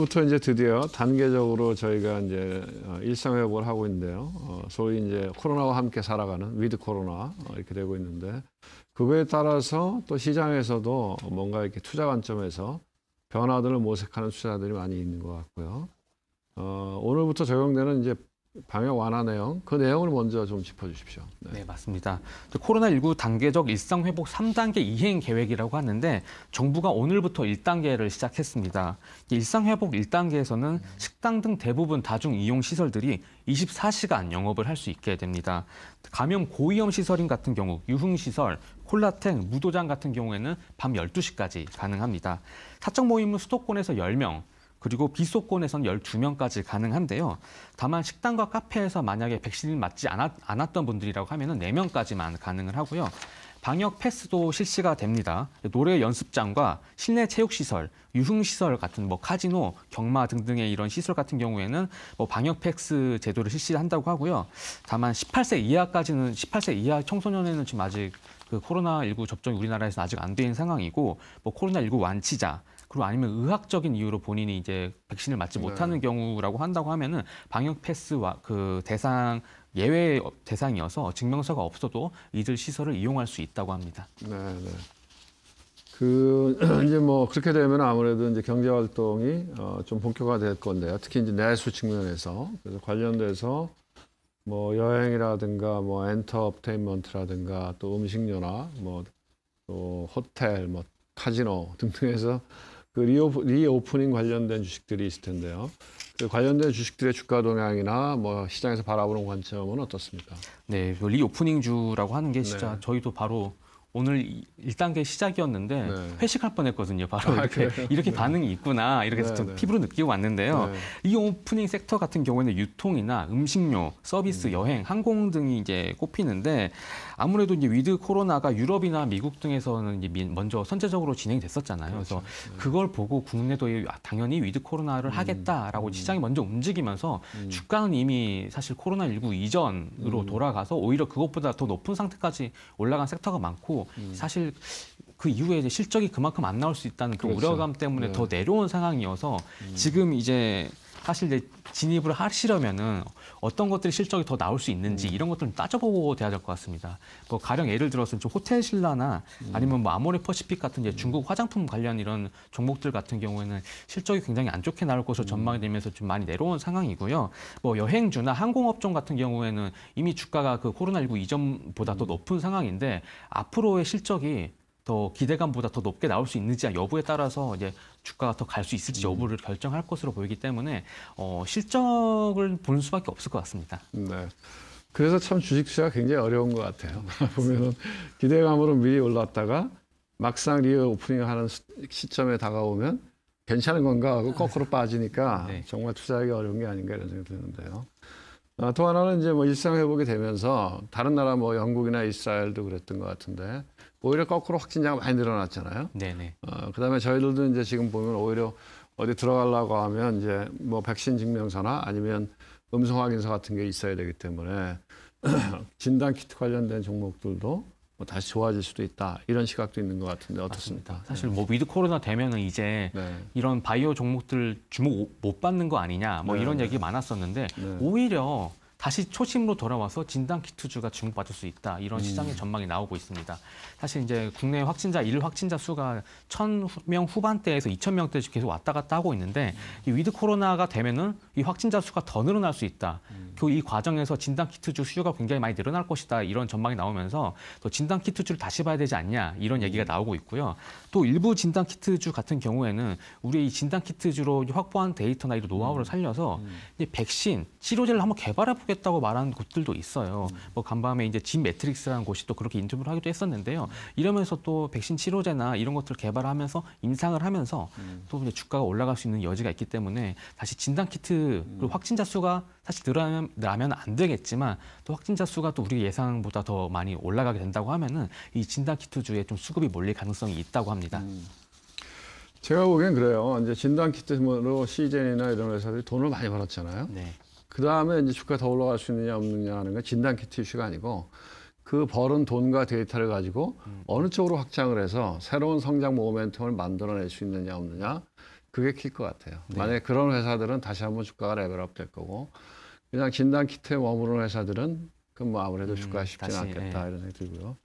오늘부터 이제 드디어 단계적으로 저희가 이제 어, 일상 회복을 하고 있는데요. 어, 소위 이제 코로나와 함께 살아가는 위드 코로나 어, 이렇게 되고 있는데 그거에 따라서 또 시장에서도 뭔가 이렇게 투자 관점에서 변화들을 모색하는 투자들이 많이 있는 것 같고요. 어, 오늘부터 적용되는 이제 방역 완화 내용, 그 내용을 먼저 좀 짚어주십시오. 네, 네 맞습니다. 코로나19 단계적 일상 회복 3단계 이행 계획이라고 하는데 정부가 오늘부터 1단계를 시작했습니다. 일상 회복 1단계에서는 식당 등 대부분 다중 이용 시설들이 24시간 영업을 할 수 있게 됩니다. 감염 고위험 시설인 같은 경우 유흥 시설, 콜라텍, 무도장 같은 경우에는 밤 12시까지 가능합니다. 사적 모임은 수도권에서 10명, 그리고 비소권에서는 12명까지 가능한데요. 다만 식당과 카페에서 만약에 백신을 맞지 않았, 않았던 분들이라고 하면 은 4명까지만 가능을 하고요. 방역 패스도 실시가 됩니다. 노래 연습장과 실내 체육 시설, 유흥 시설 같은 뭐 카지노, 경마 등등의 이런 시설 같은 경우에는 뭐 방역 패스 제도를 실시한다고 하고요. 다만 18세 이하까지는 18세 이하 청소년에는 지금 아직 그 코로나19 접종이 우리나라에서 아직 안 된 상황이고 뭐 코로나19 완치자 그리고 아니면 의학적인 이유로 본인이 이제 백신을 맞지 네. 못하는 경우라고 한다고 하면은 방역 패스와 그 대상 예외 대상이어서 증명서가 없어도 이들 시설을 이용할 수 있다고 합니다. 네, 네. 그 이제 뭐 그렇게 되면 아무래도 이제 경제 활동이 어, 좀 본격화될 건데요. 특히 이제 내수 측면에서 그래서 관련돼서 뭐 여행이라든가 뭐 엔터테인먼트라든가 또 음식료나 뭐또 호텔 뭐 카지노 등등에서 그 리오, 리오프닝 관련된 주식들이 있을 텐데요. 그 관련된 주식들의 주가 동향이나 뭐 시장에서 바라보는 관점은 어떻습니까? 네, 그 리오프닝 주라고 하는 게 진짜 네. 저희도 바로 오늘 1단계 시작이었는데 네. 회식할 뻔했거든요. 바로 아, 이렇게 그 이렇게 네. 반응이 있구나 이렇게 해서 네, 네, 피부로 느끼고 왔는데요. 네. 이 오프닝 섹터 같은 경우에는 유통이나 음식료, 서비스, 음. 여행, 항공 등이 이제 꼽히는데 아무래도 이제 위드 코로나가 유럽이나 미국 등에서는 이제 먼저 선제적으로 진행됐었잖아요. 이 그렇죠. 그래서 네. 그걸 보고 국내도 아, 당연히 위드 코로나를 음. 하겠다라고 음. 시장이 먼저 움직이면서 음. 주가는 이미 사실 코로나 19 이전으로 음. 돌아가서 오히려 그것보다 더 높은 상태까지 올라간 섹터가 많고 음. 사실 그 이후에 이제 실적이 그만큼 안 나올 수 있다는 그 그렇죠. 우려감 때문에 네. 더 내려온 상황이어서 음. 지금 이제 사실 이제 진입을 하시려면은 어떤 것들이 실적이 더 나올 수 있는지 음. 이런 것들을 따져보고 돼야 될 것 같습니다. 뭐 가령 예를 들어서 좀 호텔 신라나 음. 아니면 뭐 아모레 퍼시픽 같은 이제 중국 화장품 관련 이런 종목들 같은 경우에는 실적이 굉장히 안 좋게 나올 것으로 음. 전망이 되면서 좀 많이 내려온 상황이고요. 뭐 여행주나 항공업종 같은 경우에는 이미 주가가 그 코로나19 이전보다 음. 더 높은 상황인데 앞으로의 실적이 더 기대감보다 더 높게 나올 수 있는지 여부에 따라서 이제 주가가 더 갈 수 있을지 음. 여부를 결정할 것으로 보이기 때문에 어, 실적을 보는 수밖에 없을 것 같습니다. 네. 그래서 참 주식 투가 굉장히 어려운 것 같아요. 보면은 기대감으로 미리 올랐다가 막상 리어 오프닝 하는 시점에 다가오면 괜찮은 건가 하고 거꾸로 빠지니까 네. 정말 투자하기 어려운 게 아닌가 이런 생각이 드는데요. 어, 또 하나는 이제 뭐 일상 회복이 되면서 다른 나라 뭐 영국이나 이스라엘도 그랬던 것 같은데 오히려 거꾸로 확진자가 많이 늘어났잖아요. 네네. 어, 그다음에 저희들도 이제 지금 보면 오히려 어디 들어가려고 하면 이제 뭐 백신 증명서나 아니면 음성 확인서 같은 게 있어야 되기 때문에 진단 키트 관련된 종목들도 뭐 다시 좋아질 수도 있다 이런 시각도 있는 것 같은데 어떻습니까? 맞습니다. 사실 뭐 위드 코로나 되면은 이제 네. 이런 바이오 종목들 주목 못 받는 거 아니냐 뭐 네. 이런 네. 얘기 많았었는데 네. 오히려 다시 초심으로 돌아와서 진단 키트주가 주목받을 수 있다 이런 음. 시장의 음. 전망이 나오고 있습니다. 사실 이제 국내 확진자 일 확진자 수가 천 명 후반대에서 이천 명대 계속 왔다 갔다 하고 있는데 이 위드 코로나가 되면은 이 확진자 수가 더 늘어날 수 있다. 음. 그이 과정에서 진단 키트주 수요가 굉장히 많이 늘어날 것이다. 이런 전망이 나오면서 또 진단 키트주를 다시 봐야 되지 않냐 이런 얘기가 음. 나오고 있고요. 또 일부 진단 키트주 같은 경우에는 우리 이 진단 키트주로 확보한 데이터나 이런 노하우를 음. 살려서 이제 백신 치료제를 한번 개발해 보겠다고 말하는 곳들도 있어요. 뭐 간밤에 이제 진 매트릭스라는 곳이 또 그렇게 인터뷰를 하기도 했었는데요. 이러면서 또 백신 치료제나 이런 것들을 개발하면서 인상을 하면서 또 이제 주가가 올라갈 수 있는 여지가 있기 때문에 다시 진단 키트 그리고 음. 확진자 수가 사실 늘어나면 안 되겠지만 또 확진자 수가 또 우리 예상보다 더 많이 올라가게 된다고 하면은 이 진단 키트주에 좀 수급이 몰릴 가능성이 있다고 합니다. 음. 제가 보기엔 그래요. 이제 진단 키트로 시즌이나 이런 회사들이 돈을 많이 벌었잖아요. 네. 그 다음에 이제 주가 더 올라갈 수 있느냐 없느냐 하는 건 진단 키트 이슈가 아니고 그 벌은 돈과 데이터를 가지고 음. 어느 쪽으로 확장을 해서 새로운 성장 모멘텀을 만들어낼 수 있느냐 없느냐 그게 킬 것 같아요. 네. 만약에 그런 회사들은 다시 한번 주가가 레벨업 될 거고 그냥 진단 키트에 머무르는 회사들은 그 뭐 아무래도 음, 주가 가 쉽지는 않겠다 네. 이런 생각이 들고요.